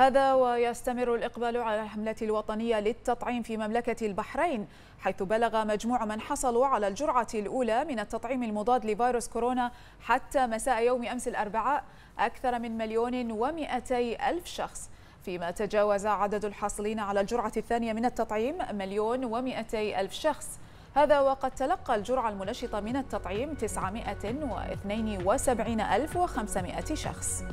هذا ويستمر الإقبال على الحملة الوطنية للتطعيم في مملكة البحرين حيث بلغ مجموع من حصلوا على الجرعة الأولى من التطعيم المضاد لفيروس كورونا حتى مساء يوم أمس الأربعاء أكثر من مليون ومئتي ألف شخص فيما تجاوز عدد الحاصلين على الجرعة الثانية من التطعيم مليون ومئتي ألف شخص هذا وقد تلقى الجرعة المنشطة من التطعيم 972500 شخص